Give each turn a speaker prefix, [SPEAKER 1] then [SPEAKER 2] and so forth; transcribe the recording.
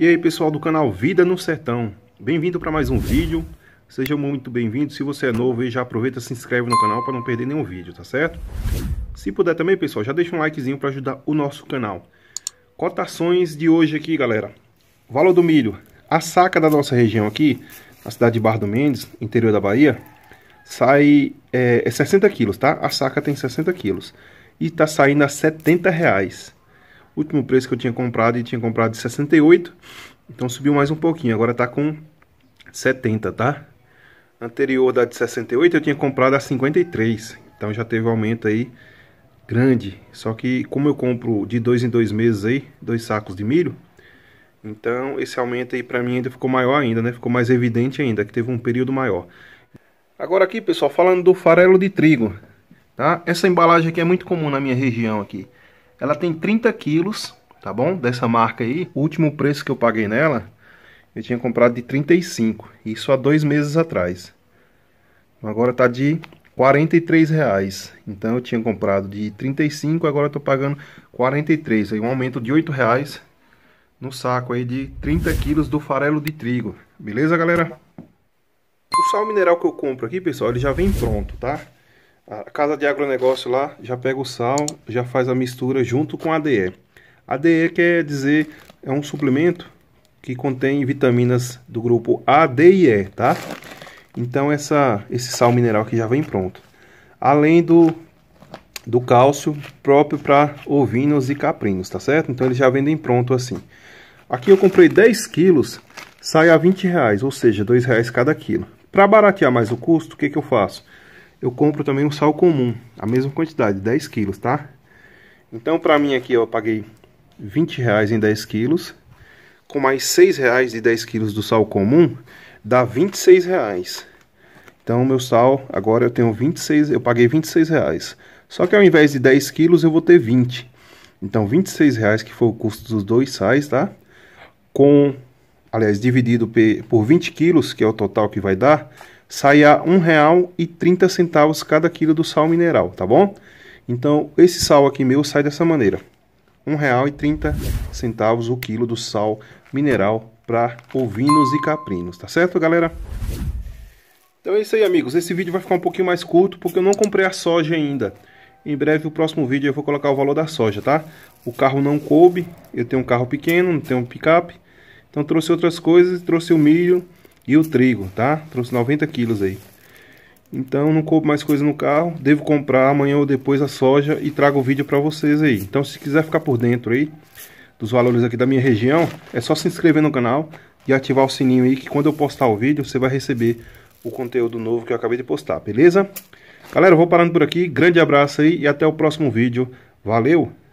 [SPEAKER 1] E aí pessoal do canal Vida no Sertão, bem-vindo para mais um vídeo, seja muito bem-vindo, se você é novo aí já aproveita se inscreve no canal para não perder nenhum vídeo, tá certo? Se puder também pessoal, já deixa um likezinho para ajudar o nosso canal. Cotações de hoje aqui galera, valor do milho, a saca da nossa região aqui, na cidade de Bardo Mendes, interior da Bahia, sai é, é 60 quilos, tá? A saca tem 60 quilos e tá saindo a 70 reais último preço que eu tinha comprado e tinha comprado de 68. Então subiu mais um pouquinho, agora tá com 70, tá? Anterior da de 68 eu tinha comprado a 53. Então já teve um aumento aí grande. Só que como eu compro de dois em dois meses aí, dois sacos de milho, então esse aumento aí para mim ainda ficou maior ainda, né? Ficou mais evidente ainda, que teve um período maior. Agora aqui, pessoal, falando do farelo de trigo, tá? Essa embalagem aqui é muito comum na minha região aqui. Ela tem 30 quilos, tá bom? Dessa marca aí. O último preço que eu paguei nela, eu tinha comprado de 35. Isso há dois meses atrás. Agora tá de 43 reais. Então eu tinha comprado de 35, agora eu tô pagando 43. Aí um aumento de 8 reais no saco aí de 30 quilos do farelo de trigo. Beleza, galera? O sal mineral que eu compro aqui, pessoal, ele já vem pronto, tá? A casa de agronegócio lá já pega o sal, já faz a mistura junto com a ADE. ADE quer dizer, é um suplemento que contém vitaminas do grupo A, D e E, tá? Então essa, esse sal mineral aqui já vem pronto. Além do, do cálcio próprio para ovinos e caprinos, tá certo? Então eles já vendem pronto assim. Aqui eu comprei 10 quilos, sai a 20 reais, ou seja, 2 reais cada quilo. Para baratear mais o custo, o que, que eu faço? eu compro também um sal comum, a mesma quantidade, 10 quilos, tá? Então, para mim aqui, ó, eu paguei 20 reais em 10 quilos, com mais 6 reais de 10 quilos do sal comum, dá 26 reais. Então, meu sal, agora eu tenho 26, eu paguei 26 reais. Só que ao invés de 10 quilos, eu vou ter 20. Então, 26 reais que foi o custo dos dois sais, tá? Com, aliás, dividido por 20 quilos, que é o total que vai dar, sai a R$ 1,30 cada quilo do sal mineral, tá bom? Então, esse sal aqui meu sai dessa maneira. R$ 1,30 o quilo do sal mineral para ovinos e caprinos, tá certo, galera? Então é isso aí, amigos. Esse vídeo vai ficar um pouquinho mais curto porque eu não comprei a soja ainda. Em breve, o próximo vídeo, eu vou colocar o valor da soja, tá? O carro não coube, eu tenho um carro pequeno, não tenho um picape. Então trouxe outras coisas, trouxe o milho e o trigo, tá? Trouxe 90 quilos aí. Então não coube mais coisa no carro. Devo comprar amanhã ou depois a soja e trago o vídeo para vocês aí. Então se quiser ficar por dentro aí dos valores aqui da minha região, é só se inscrever no canal e ativar o sininho aí que quando eu postar o vídeo você vai receber o conteúdo novo que eu acabei de postar, beleza? Galera, eu vou parando por aqui. Grande abraço aí e até o próximo vídeo. Valeu!